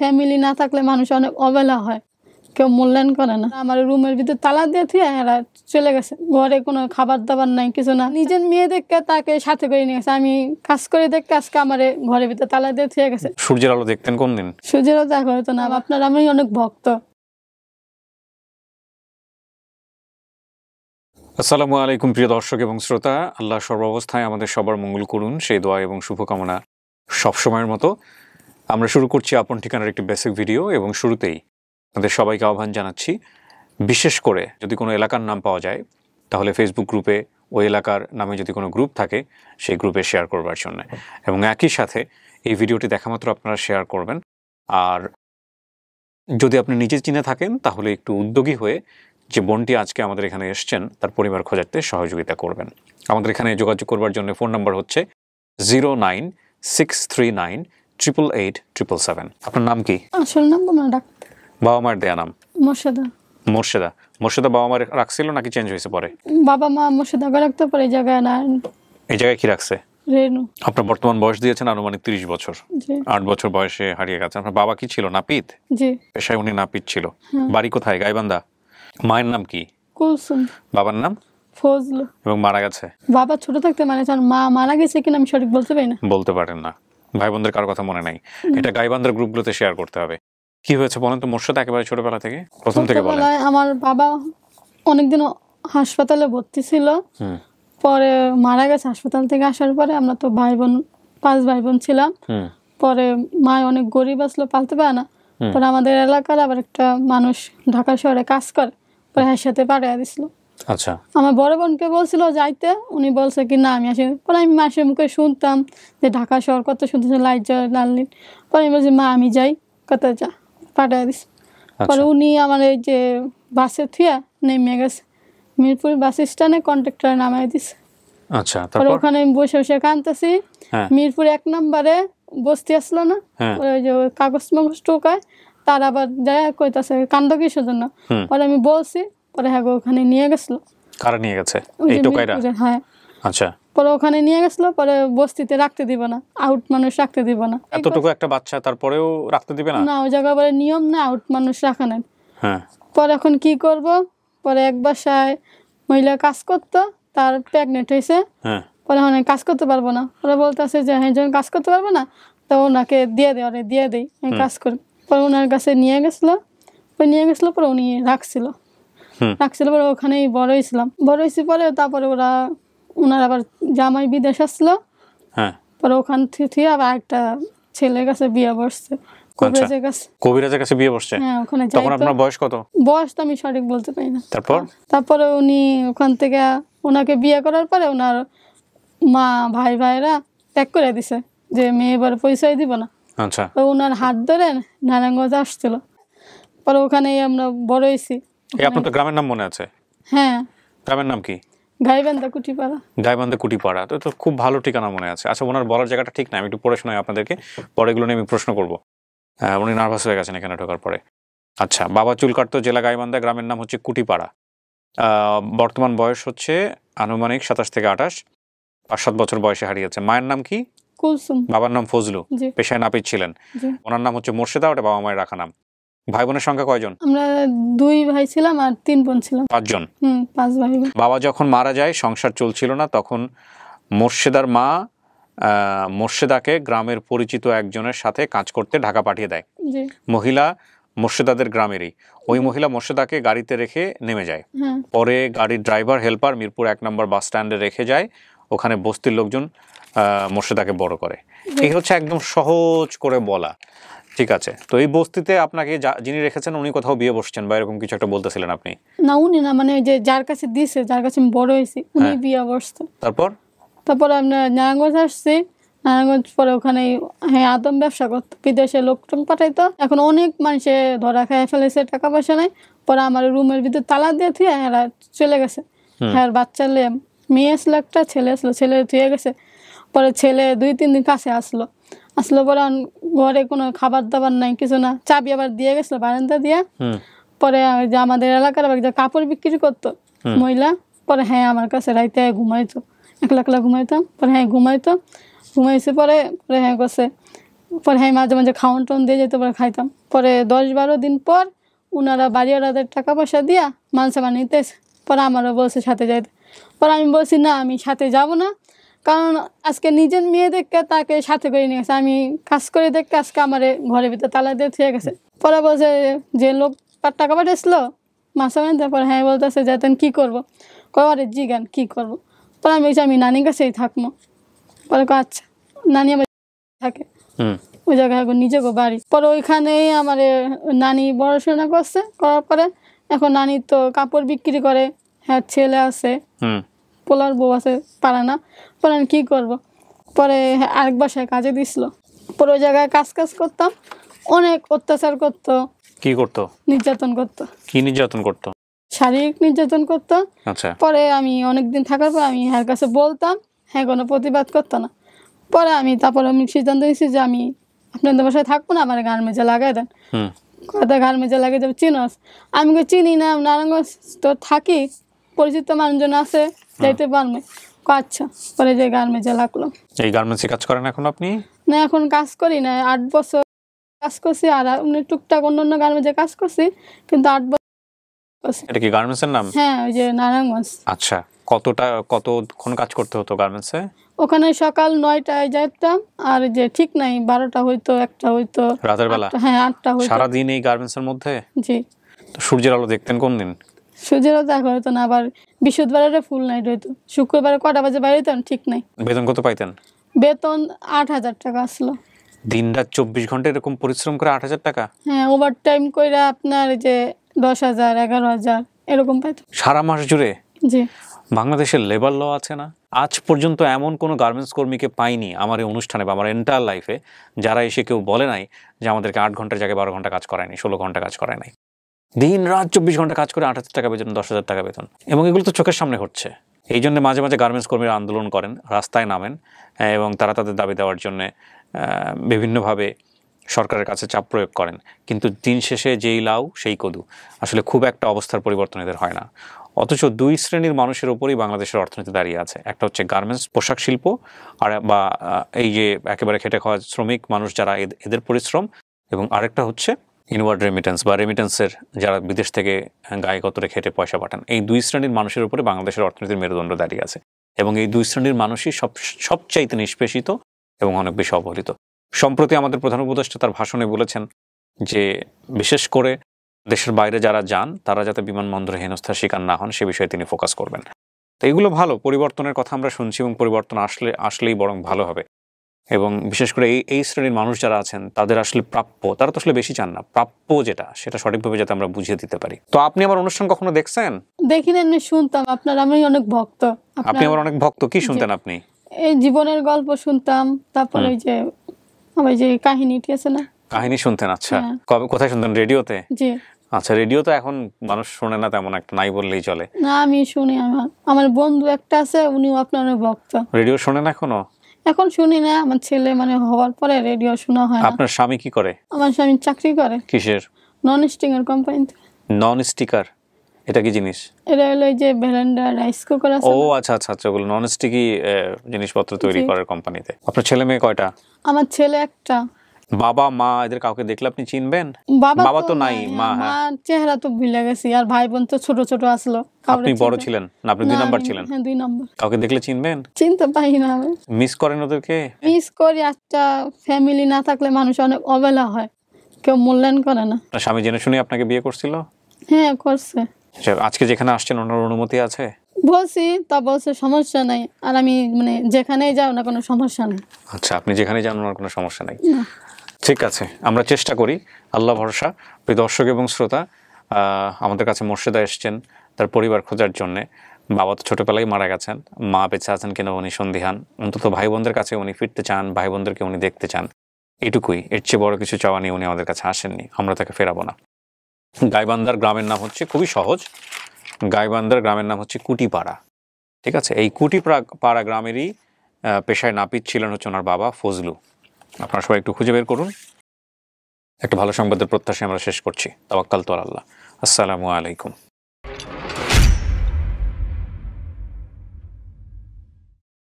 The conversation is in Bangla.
ফ্যামিলি না থাকলে মানুষ অনেক অবহেলা হয় কেউ মূল্যায়ন করে না আমার রুমের ভিতর তালা দিয়ে থুয়ে এরা চলে গেছে ঘরে কোনো খাবার দাবার নাই কিছু না নিজের মেয়ে দেখে তাকে সাথে করে নিয়ে গেছে আমি কাজ করে দেখতে আজকে আমার ঘরের ভিতরে তালা দিয়ে থুয়ে গেছে সূর্যের আলো দেখতেন কোন দিন সূর্যের আলো দেখা হতো না আপনার আমি অনেক ভক্ত আসসালামু আলাইকুম প্রিয় দর্শক এবং শ্রোতা আল্লাহ সর্বাবস্থায় আমাদের সবার মঙ্গল করুন সেই দোয়া এবং শুভকামনা সবসময়ের মতো আমরা শুরু করছি আপন ঠিকানার একটি বেসিক ভিডিও এবং শুরুতেই আমাদের সবাইকে আহ্বান জানাচ্ছি বিশেষ করে যদি কোনো এলাকার নাম পাওয়া যায় তাহলে ফেসবুক গ্রুপে ওই এলাকার নামে যদি কোনো গ্রুপ থাকে সেই গ্রুপে শেয়ার করবার জন্য এবং একই সাথে এই ভিডিওটি দেখা মাত্র আপনারা শেয়ার করবেন আর যদি আপনি নিজে চিনে থাকেন তাহলে একটু উদ্যোগী হয়ে যে বোনটি আজকে আমাদের এখানে এসছেন তার পরিবার খোঁজাতে সহযোগিতা করবেন আমাদের এখানে যোগাযোগ করবার জন্য ফোন নাম্বার হচ্ছে zero nine six three nine triple eight triple seven আপনার নাম কি আসল নাম বাবা মার দেয়া নাম বাবা রাখছিল নাকি চেঞ্জ হয়েছে পরে বাবা মা রাখতে পারে এই জায়গায় না এই জায়গায় কি রাখছে রেনু আপনার বর্তমান বয়স দিয়েছেন আনুমানিক বছর আট বছর বয়সে হারিয়ে গেছে আপনার বাবা কি ছিল নাপিত জি পেশায় উনি নাপিত ছিল হ্যাঁ। বাড়ি কোথায় গাইবান্দা মায়ের নাম কি কুলসুম বাবার নাম ফজল এবং মারা গেছে বাবা ছোট থাকতে মারা মানে মা মারা গেছে কিনা আমি সঠিক বলতে পারি না বলতে পারেন না ভাই বোনদের কারো কথা মনে নাই এটা গাইবান্ধার গ্রুপগুলোতে শেয়ার করতে হবে কি হয়েছে বলেন তো মোর একেবারে ছোটবেলা থেকে প্রথম থেকে বলেন আমার বাবা অনেকদিন হাসপাতালে ভর্তি ছিল পরে মারা গেছে হাসপাতাল থেকে আসার পরে আমরা তো ভাই বোন পাঁচ ভাই বোন ছিলাম পরে মা অনেক গরিব আসলো পালতে পারে না পরে আমাদের এলাকার আবার একটা মানুষ ঢাকা শহরে কাজ করে পরে এর সাথে পাঠিয়ে দিছিল আচ্ছা আমার বড় বোনকে বলছিল যাইতে উনি বলছে কি না আমি আসি পরে আমি মাসের মুখে শুনতাম যে ঢাকা শহর কত শুনতেছে লাইট জল লাললিন পরে আমি বলছি মা আমি যাই কত যা পাঠিয়ে দিস আচ্ছা। পরে উনি আমার এই যে বাসে থুয়া নেমে গেছে মিরপুর বাস স্ট্যান্ডে কন্ট্রাক্টর নামাই দিস আচ্ছা তারপর ওখানে আমি বসে বসে কাঁদতেছি হ্যাঁ। মিরপুর এক নম্বরে বস্তি আসলো না হ্যাঁ। ওই যে কাগজ মাগজ টোকায় তার আবার যায় কইতাছে কান্দ কিসের জন্য পরে আমি বলছি পরে হ্যাঁ ওখানে নিয়ে গেছিল কারা নিয়ে গেছে এই টোকাইরা হ্যাঁ আচ্ছা পরে ওখানে নিয়ে গেছিল পরে বস্তিতে রাখতে দিব না আউট মানুষ রাখতে দিব না এতটুকু একটা বাচ্চা তারপরেও রাখতে দিবে না না ওই নিয়ম না আউট মানুষ রাখা নেন হ্যাঁ পরে এখন কি করব পরে এক বাসায় মহিলা কাজ করতো তার প্রেগনেন্ট হয়েছে হ্যাঁ পরে কাজ করতে পারবো না ওরা বলতেছে যে হ্যাঁ যখন কাজ করতে পারবো না তো ওনাকে দিয়ে দেয় ওরে দিয়ে দেয় কাজ করি পরে ওনার কাছে নিয়ে গেছিলো নিয়ে গেছিলো পরে উনি রাখছিল রাখছিল পরে ওখানেই বড় হয়েছিলাম বড় হয়েছি পরে তারপরে ওরা ওনার আবার জামাই বিদেশ আসলো হ্যাঁ। পরে ওখান থেকে আবার একটা ছেলের কাছে বিয়ে বসছে কবিরাজের আচ্ছা। কাছে বিয়ে বসছে হ্যাঁ, তখন আপনার বয়স কত বয়স তো আমি সঠিক বলতে পারি না তারপর তারপরে উনি ওখান থেকে ওনাকে বিয়ে করার পরে ওনার মা ভাই ভাইরা ত্যাগ করে দিছে যে মেয়ে এবার পয়সাই দিব না আচ্ছা তো ওনার হাত ধরে নারায়ণগঞ্জ আসছিল পরে ওখানেই আমরা বড় হয়েছি এই আপনার তো গ্রামের নাম মনে আছে হ্যাঁ গ্রামের নাম কি গাইবান্ধা কুটিপাড়া তো খুব ভালো ঠিকানা মনে আছে আচ্ছা ওনার বলার জায়গাটা ঠিক না একটু পরে নিয়ে আমি প্রশ্ন করবো হ্যাঁ, উনি নার্ভাস হয়ে আচ্ছা, বাবা চুল কাটতো জেলা গাইবান্ধা গ্রামের নাম হচ্ছে কুটিপাড়া বর্তমান বয়স হচ্ছে আনুমানিক সাতাশ থেকে আঠাশ পাঁচ সাত বছর বয়সে হারিয়েছে মায়ের নাম কি বাবার নাম ফজলু পেশায় নাপিত ছিলেন ওনার নাম হচ্ছে মোর্শেদা ওটা বাবা মায়ের রাখা নাম ভাই বোনের সংখ্যা কয়জন আমরা দুই ভাই ছিলাম আর তিন বোন ছিলাম পাঁচজন পাঁচ ভাই বাবা যখন মারা যায় সংসার চলছিল না তখন মোর্শেদার মা মোর্শেদাকে গ্রামের পরিচিত একজনের সাথে কাজ করতে ঢাকা পাঠিয়ে দেয় মহিলা মোর্শেদাদের গ্রামেরই ওই মহিলা মোর্শেদাকে গাড়িতে রেখে নেমে যায় হ্যাঁ। পরে গাড়ির ড্রাইভার হেল্পার মিরপুর এক নম্বর বাস স্ট্যান্ডে রেখে যায় ওখানে বস্তির লোকজন মোর্শেদাকে বড় করে এই হচ্ছে একদম সহজ করে বলা ঠিক আছে তো এই বস্তিতে আপনাকে যিনি রেখেছেন উনি কোথাও বিয়ে বসছেন বা এরকম কিছু একটা বলতেছিলেন আপনি না উনি না মানে যে যার কাছে দিয়েছে যার কাছে আমি বড় হয়েছি উনি হ্যাঁ। বিয়ে বসতো তারপর তারপর আমরা নারায়ণগঞ্জ আসছি নারায়ণগঞ্জ পরে ওখানে হ্যাঁ আদম ব্যবসা করতো বিদেশে লোকজন পাঠাইতো এখন অনেক মানুষে ধরা খায় ফেলেছে টাকা পয়সা নাই পরে আমার রুমের ভিতরে তালা দিয়ে থুয়ে হ্যাঁ চলে গেছে হ্যাঁ বাচ্চা মেয়ে আসলো একটা ছেলে আসলো ছেলে থুয়ে গেছে পরে ছেলে দুই তিন দিন কাছে আসলো আসলে বলে ঘরে কোনো খাবার দাবার নাই কিছু না চাবি আবার দিয়ে গেছিল বারান্দা দিয়ে পরে যে আমাদের এলাকার যে কাপড় বিক্রি করতো মহিলা পরে হ্যাঁ আমার কাছে রাইতে ঘুমাইতো একলা একলা ঘুমাইতাম পরে হ্যাঁ ঘুমাইতো ঘুমাইছে পরে পরে হ্যাঁ করছে পরে হ্যাঁ মাঝে মাঝে খাওয়ান টাউন দিয়ে যেতে পরে খাইতাম পরে দশ বারো দিন পর উনারা বাড়িওয়ালাদের টাকা পয়সা দিয়া মাংস বানিতেছে পরে আমারও বলছে সাথে যাইতে পরে আমি বলছি না আমি সাথে যাব না কারণ আজকে নিজের মেয়ে দেখে তাকে সাথে করে নিয়ে গেছে আমি কাজ করে দেখতে আজকে আমার ঘরের ভিতরে তালা দিয়ে থেকে গেছে পরে বলছে যে লোক তার টাকা পাঠিয়েছিল মাসে মানে তারপর হ্যাঁ বলতেছে যে কি কী করবো কবারে গান কী করবো পরে আমি আমি নানির কাছেই থাকবো পরে আচ্ছা নানি আমার থাকে ওই জায়গায় নিজে গো বাড়ি পরে ওইখানেই আমার নানি পড়াশোনা করছে করার পরে এখন নানি তো কাপড় বিক্রি করে হ্যাঁ ছেলে আছে পোলার বউ আছে পারে না পরে কি করব। পরে আরেক বাসায় কাজে দিছিল পরে ওই জায়গায় কাজ কাজ করতাম অনেক অত্যাচার করত কি করত নির্যাতন করত কি নির্যাতন করত শারীরিক নির্যাতন করত আচ্ছা পরে আমি অনেকদিন থাকার পর আমি হ্যার কাছে বলতাম হ্যাঁ কোনো প্রতিবাদ করতো না পরে আমি তারপরে আমি সিদ্ধান্ত নিয়েছি যে আমি আপনাদের বাসায় থাকবো না আমার গান মেজা লাগাই দেন কথা গান মেজা লাগিয়ে দেবে চিনস আমি চিনি না নারায়ণগঞ্জ তো থাকি পরিচিত মানুষজন আছে হ্যাঁ। যাইতে পারবে আচ্ছা পরে যে গার্মেন্টসে লাগলো এই গার্মেন্টসে কাজ করেন এখন আপনি না এখন কাজ করি না আট বছর কাজ করছি আর এমনি টুকটাক অন্য অন্য গার্মেন্টসে কাজ করছি কিন্তু আট বছর এটা কি গার্মেন্টসের নাম হ্যাঁ ওই যে নারায়ণগঞ্জ আচ্ছা কতটা কতক্ষণ কাজ করতে হতো গার্মেন্টসে ওখানে সকাল নয়টায় যাইতাম আর যে ঠিক নাই বারোটা হইতো একটা হইতো রাতের বেলা হ্যাঁ আটটা হইতো সারাদিন এই গার্মেন্টসের মধ্যে জি সূর্যের আলো দেখতেন কোন দিন সূর্যেরও দেখা হতো না আবার বৃহস্পতিবারে ফুল নাইট হইতো শুক্রবারে কটা বাজে বাইরে হইতাম ঠিক নাই বেতন কত পাইতেন বেতন আট হাজার টাকা আসলো দিন রাত চব্বিশ ঘন্টা এরকম পরিশ্রম করে আট হাজার টাকা হ্যাঁ ওভার টাইম করে আপনার যে দশ হাজার এগারো হাজার এরকম পাইতো সারা মাস জুড়ে জি বাংলাদেশের লেবার ল আছে না আজ পর্যন্ত এমন কোনো গার্মেন্টস কর্মীকে পাইনি আমার এই অনুষ্ঠানে বা আমার এন্টার লাইফে যারা এসে কেউ বলে নাই যে আমাদেরকে আট ঘন্টা জায়গায় বারো ঘন্টা কাজ করায়নি ষোলো ঘন্টা কাজ করায় নাই দিন রাত চব্বিশ ঘন্টা কাজ করে আট হাজার টাকা বেতন দশ হাজার টাকা বেতন এবং এগুলো তো চোখের সামনে হচ্ছে এই জন্য মাঝে মাঝে গার্মেন্টস কর্মীরা আন্দোলন করেন রাস্তায় নামেন এবং তারা তাদের দাবি দেওয়ার জন্যে বিভিন্নভাবে সরকারের কাছে চাপ প্রয়োগ করেন কিন্তু দিন শেষে যেই লাউ সেই কদু আসলে খুব একটা অবস্থার পরিবর্তন এদের হয় না অথচ দুই শ্রেণীর মানুষের ওপরই বাংলাদেশের অর্থনীতি দাঁড়িয়ে আছে একটা হচ্ছে গার্মেন্টস পোশাক শিল্প আর বা এই যে একেবারে খেটে খাওয়া শ্রমিক মানুষ যারা এদের পরিশ্রম এবং আরেকটা হচ্ছে ইনওয়ার্ড রেমিটেন্স বা রেমিটেন্সের যারা বিদেশ থেকে গায়ে কতরে খেটে পয়সা পাঠান এই দুই শ্রেণীর মানুষের উপরে বাংলাদেশের অর্থনীতির মেরুদণ্ড দাঁড়িয়ে আছে এবং এই দুই শ্রেণীর মানুষই সব সবচাইতে নিষ্পেষিত এবং অনেক বেশি অবহেলিত সম্প্রতি আমাদের প্রধান উপদেষ্টা তার ভাষণে বলেছেন যে বিশেষ করে দেশের বাইরে যারা যান তারা যাতে বিমানবন্দরে হেনস্থার শিকার না হন সে বিষয়ে তিনি ফোকাস করবেন তো এগুলো ভালো পরিবর্তনের কথা আমরা শুনছি এবং পরিবর্তন আসলে আসলেই বরং ভালো হবে এবং বিশেষ করে এই এই শ্রেণীর মানুষ যারা আছেন তাদের আসলে প্রাপ্য তারা তো আসলে বেশি চান না প্রাপ্য যেটা সেটা সঠিকভাবে যাতে আমরা বুঝিয়ে দিতে পারি তো আপনি আমার অনুষ্ঠান কখনো দেখছেন দেখি না শুনতাম আপনার আমি অনেক ভক্ত আপনি আমার অনেক ভক্ত কি শুনতেন আপনি এই জীবনের গল্প শুনতাম তারপরে ওই যে আমার যে কাহিনীটি আছে না কাহিনী শুনতেন আচ্ছা হ্যাঁ। কবে কোথায় শুনতেন রেডিওতে জি আচ্ছা রেডিও তো এখন মানুষ শোনে না তেমন একটা নাই বললেই চলে না আমি শুনি আমার আমার বন্ধু একটা আছে উনিও আপনার ভক্ত রেডিও না এখনো এখন শুনি না আমার ছেলে মানে হওয়ার পরে রেডিও শোনা হয় আপনার স্বামী কি করে আমার স্বামী চাকরি করে কিসের নন স্টিং এর কোম্পানিতে নন স্টিকার এটা কি জিনিস এটা হলো এই যে ভ্যালেন্ডা রাইস কুকার আছে ও আচ্ছা আচ্ছা আচ্ছা নন স্টিকি জিনিসপত্র তৈরি করার কোম্পানিতে আপনার ছেলে মেয়ে কয়টা আমার ছেলে একটা বাবা মা এদের কাউকে দেখলে আপনি চিনবেন বাবা তো নাই মা হ্যাঁ। চেহারা তো ভুলে গেছি আর ভাই বোন তো ছোট ছোট আসলো আপনি বড় ছিলেন না আপনি দুই নাম্বার ছিলেন হ্যাঁ দুই নাম্বার কাউকে দেখলে চিনবেন চিনতে পারি না মিস করেন ওদেরকে মিস করি একটা ফ্যামিলি না থাকলে মানুষ অনেক অবহেলা হয় কেউ মূল্যায়ন করে না স্বামী জেনে শুনে আপনাকে বিয়ে করছিল হ্যাঁ করছে আচ্ছা, আজকে যেখানে আসছেন ওনার অনুমতি আছে বলছি তা বলছে সমস্যা নাই আর আমি মানে যেখানেই যাও না কোনো সমস্যা নাই আচ্ছা আপনি যেখানে যান ওনার কোনো সমস্যা নাই ঠিক আছে আমরা চেষ্টা করি আল্লাহ ভরসা প্রিয় দর্শক এবং শ্রোতা আমাদের কাছে মর্শিদা এসছেন তার পরিবার খোঁজার জন্যে বাবা তো ছোটোবেলায় মারা গেছেন মা বেঁচে আছেন কিনা উনি সন্ধিহান অন্তত ভাই বোনদের কাছে উনি ফিরতে চান ভাই বোনদেরকে উনি দেখতে চান এটুকুই এর চেয়ে বড় কিছু চাওয়া নিয়ে উনি আমাদের কাছে আসেননি আমরা তাকে ফেরাবো না গাইবান্দার গ্রামের নাম হচ্ছে খুবই সহজ গাইবান্দার গ্রামের নাম হচ্ছে কুটিপাড়া ঠিক আছে এই কুটিপাড়া পাড়া গ্রামেরই পেশায় নাপিত ছিলেন হচ্ছে ওনার বাবা ফজলু আপনারা সবাই একটু খুঁজে বের করুন একটা ভালো সংবাদের প্রত্যাশায় আমরা শেষ করছি তাবাক্কাল তোর আল্লাহ আসসালামু আলাইকুম